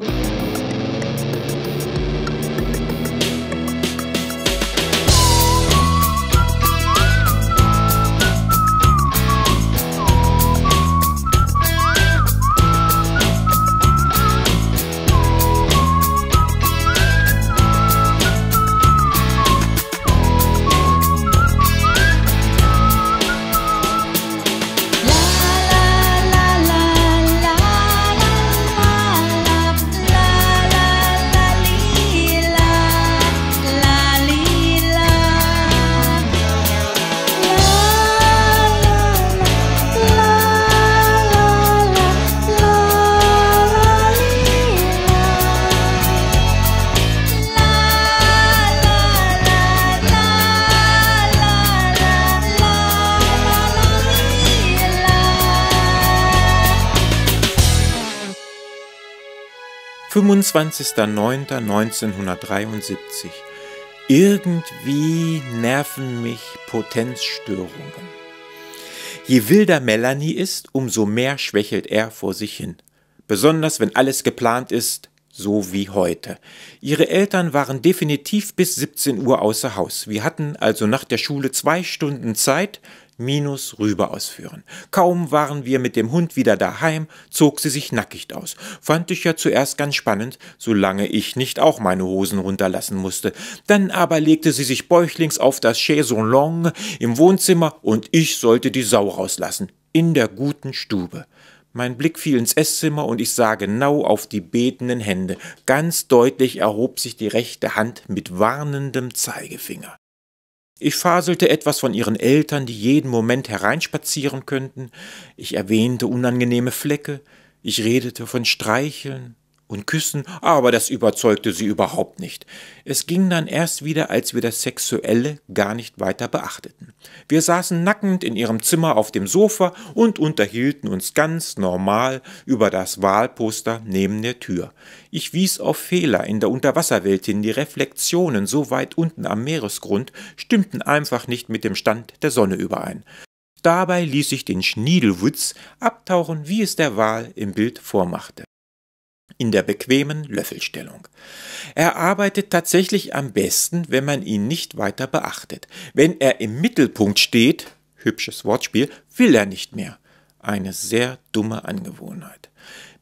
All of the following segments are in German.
Música 25.09.1973. Irgendwie nerven mich Potenzstörungen. Je wilder Melanie ist, umso mehr schwächelt er vor sich hin. Besonders wenn alles geplant ist, so wie heute. Ihre Eltern waren definitiv bis 17 Uhr außer Haus. Wir hatten also nach der Schule zwei Stunden Zeit, minus rüber ausführen. Kaum waren wir mit dem Hund wieder daheim, zog sie sich nackig aus. Fand ich ja zuerst ganz spannend, solange ich nicht auch meine Hosen runterlassen musste. Dann aber legte sie sich bäuchlings auf das Chaison Longue im Wohnzimmer und ich sollte die Sau rauslassen. In der guten Stube. Mein Blick fiel ins Esszimmer und ich sah genau auf die betenden Hände. Ganz deutlich erhob sich die rechte Hand mit warnendem Zeigefinger. Ich faselte etwas von ihren Eltern, die jeden Moment hereinspazieren könnten, ich erwähnte unangenehme Flecke, ich redete von Streicheln, und Küssen, aber das überzeugte sie überhaupt nicht. Es ging dann erst wieder, als wir das Sexuelle gar nicht weiter beachteten. Wir saßen nackend in ihrem Zimmer auf dem Sofa und unterhielten uns ganz normal über das Wahlposter neben der Tür. Ich wies auf Fehler in der Unterwasserwelt hin, die Reflexionen so weit unten am Meeresgrund stimmten einfach nicht mit dem Stand der Sonne überein. Dabei ließ ich den Schniedelwitz abtauchen, wie es der Wahl im Bild vormachte in der bequemen Löffelstellung. Er arbeitet tatsächlich am besten, wenn man ihn nicht weiter beachtet. Wenn er im Mittelpunkt steht, hübsches Wortspiel, will er nicht mehr. Eine sehr dumme Angewohnheit.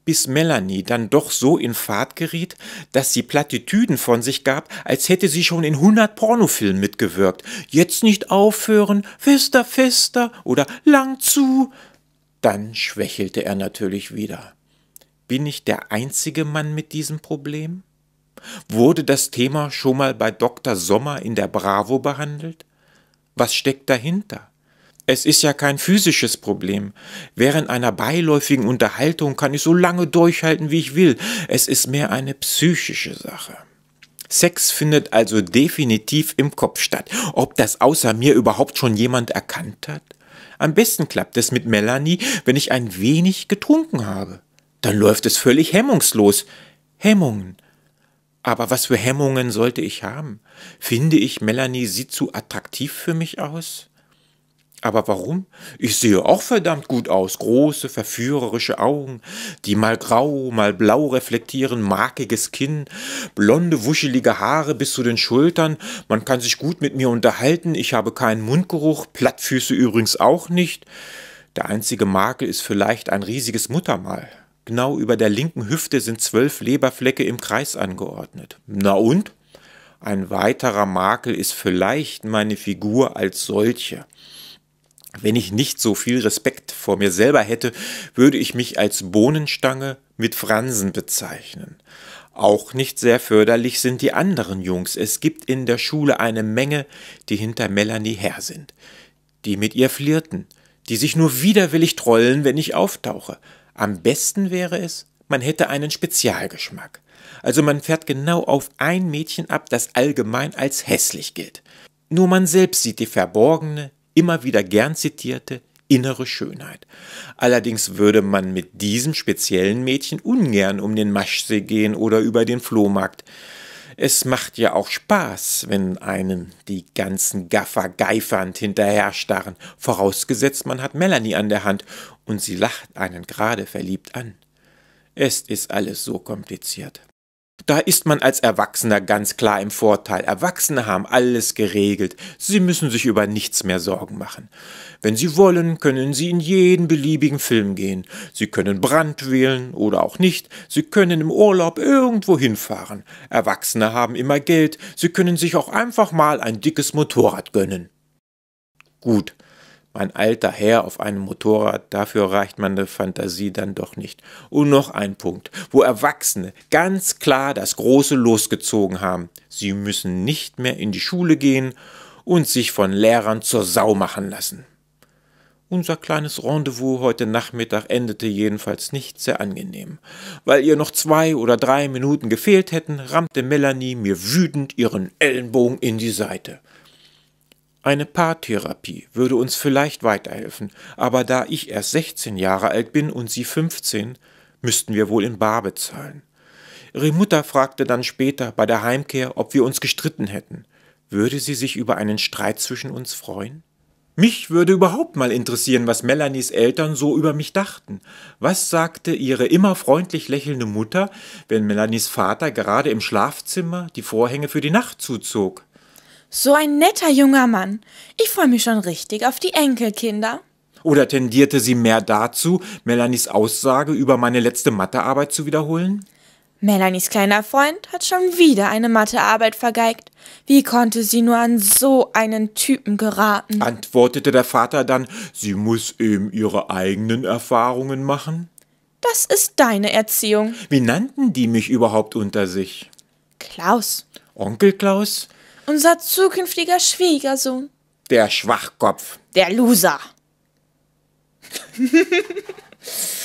Bis Melanie dann doch so in Fahrt geriet, dass sie Plattitüden von sich gab, als hätte sie schon in hundert Pornofilmen mitgewirkt. Jetzt nicht aufhören, fester, fester oder lang zu. Dann schwächelte er natürlich wieder. Bin ich der einzige Mann mit diesem Problem? Wurde das Thema schon mal bei Dr. Sommer in der Bravo behandelt? Was steckt dahinter? Es ist ja kein physisches Problem. Während einer beiläufigen Unterhaltung kann ich so lange durchhalten, wie ich will. Es ist mehr eine psychische Sache. Sex findet also definitiv im Kopf statt. Ob das außer mir überhaupt schon jemand erkannt hat? Am besten klappt es mit Melanie, wenn ich ein wenig getrunken habe dann läuft es völlig hemmungslos. Hemmungen. Aber was für Hemmungen sollte ich haben? Finde ich, Melanie sieht zu attraktiv für mich aus? Aber warum? Ich sehe auch verdammt gut aus. Große, verführerische Augen, die mal grau, mal blau reflektieren, markiges Kinn, blonde, wuschelige Haare bis zu den Schultern. Man kann sich gut mit mir unterhalten. Ich habe keinen Mundgeruch, Plattfüße übrigens auch nicht. Der einzige Makel ist vielleicht ein riesiges Muttermal genau über der linken Hüfte sind zwölf Leberflecke im Kreis angeordnet. Na und? Ein weiterer Makel ist vielleicht meine Figur als solche. Wenn ich nicht so viel Respekt vor mir selber hätte, würde ich mich als Bohnenstange mit Fransen bezeichnen. Auch nicht sehr förderlich sind die anderen Jungs. Es gibt in der Schule eine Menge, die hinter Melanie her sind, die mit ihr flirten, die sich nur widerwillig trollen, wenn ich auftauche. Am besten wäre es, man hätte einen Spezialgeschmack. Also man fährt genau auf ein Mädchen ab, das allgemein als hässlich gilt. Nur man selbst sieht die verborgene, immer wieder gern zitierte, innere Schönheit. Allerdings würde man mit diesem speziellen Mädchen ungern um den Maschsee gehen oder über den Flohmarkt. Es macht ja auch Spaß, wenn einem die ganzen Gaffer geifernd hinterherstarren, vorausgesetzt man hat Melanie an der Hand und sie lacht einen gerade verliebt an. Es ist alles so kompliziert. Da ist man als Erwachsener ganz klar im Vorteil. Erwachsene haben alles geregelt. Sie müssen sich über nichts mehr Sorgen machen. Wenn Sie wollen, können Sie in jeden beliebigen Film gehen. Sie können Brand wählen oder auch nicht. Sie können im Urlaub irgendwo hinfahren. Erwachsene haben immer Geld. Sie können sich auch einfach mal ein dickes Motorrad gönnen. Gut, mein alter Herr auf einem Motorrad, dafür reicht meine Fantasie dann doch nicht. Und noch ein Punkt, wo Erwachsene ganz klar das große losgezogen haben. Sie müssen nicht mehr in die Schule gehen und sich von Lehrern zur Sau machen lassen. Unser kleines Rendezvous heute Nachmittag endete jedenfalls nicht sehr angenehm. Weil ihr noch zwei oder drei Minuten gefehlt hätten, rammte Melanie mir wütend ihren Ellenbogen in die Seite. Eine Paartherapie würde uns vielleicht weiterhelfen, aber da ich erst 16 Jahre alt bin und sie 15, müssten wir wohl in Bar bezahlen. Ihre Mutter fragte dann später bei der Heimkehr, ob wir uns gestritten hätten. Würde sie sich über einen Streit zwischen uns freuen? Mich würde überhaupt mal interessieren, was Melanies Eltern so über mich dachten. Was sagte ihre immer freundlich lächelnde Mutter, wenn Melanies Vater gerade im Schlafzimmer die Vorhänge für die Nacht zuzog? So ein netter junger Mann. Ich freue mich schon richtig auf die Enkelkinder. Oder tendierte sie mehr dazu, Melanies Aussage über meine letzte Mathearbeit zu wiederholen? Melanies kleiner Freund hat schon wieder eine Mathearbeit vergeigt. Wie konnte sie nur an so einen Typen geraten? Antwortete der Vater dann, sie muss eben ihre eigenen Erfahrungen machen. Das ist deine Erziehung. Wie nannten die mich überhaupt unter sich? Klaus. Onkel Klaus? Unser zukünftiger Schwiegersohn. Der Schwachkopf. Der Loser.